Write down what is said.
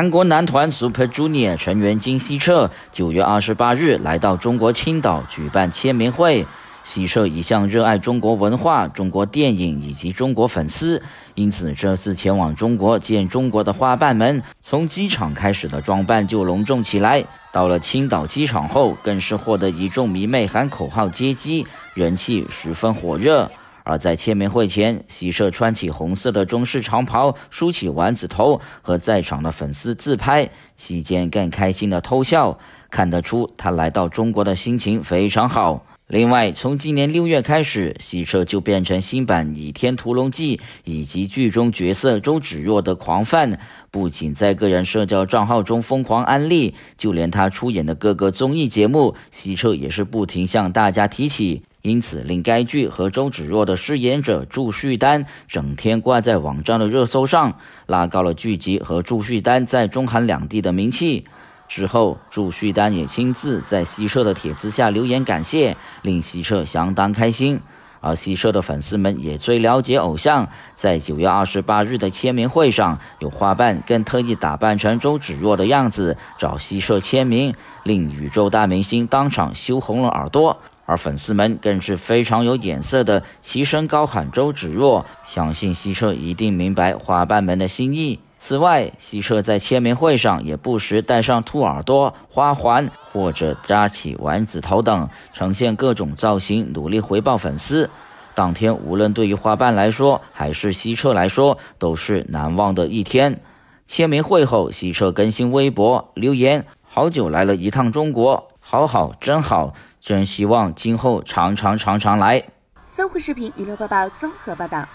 韩国男团 Super Junior 成员金希澈九月二十八日来到中国青岛举办签名会。希澈一向热爱中国文化、中国电影以及中国粉丝，因此这次前往中国见中国的花瓣们。从机场开始的装扮就隆重起来，到了青岛机场后，更是获得一众迷妹喊口号接机，人气十分火热。而在签名会前，喜社穿起红色的中式长袍，梳起丸子头，和在场的粉丝自拍，期间更开心的偷笑，看得出他来到中国的心情非常好。另外，从今年六月开始，喜社就变成新版《倚天屠龙记》以及剧中角色周芷若的狂犯，不仅在个人社交账号中疯狂安利，就连他出演的各个综艺节目，喜社也是不停向大家提起。因此，令该剧和周芷若的饰演者祝绪丹整天挂在网站的热搜上，拉高了剧集和祝绪丹在中韩两地的名气。之后，祝绪丹也亲自在西社的帖子下留言感谢，令西社相当开心。而西社的粉丝们也最了解偶像，在九月二十八日的签名会上，有花瓣更特意打扮成周芷若的样子找西社签名，令宇宙大明星当场羞红了耳朵。而粉丝们更是非常有眼色的齐声高喊“周芷若”，相信希澈一定明白花瓣们的心意。此外，希澈在签名会上也不时戴上兔耳朵、花环或者扎起丸子头等，呈现各种造型，努力回报粉丝。当天，无论对于花瓣来说，还是希澈来说，都是难忘的一天。签名会后，希澈更新微博留言：“好久来了一趟中国。”好好，真好，真希望今后常常常常来。搜狐视频娱乐播报，综合报道。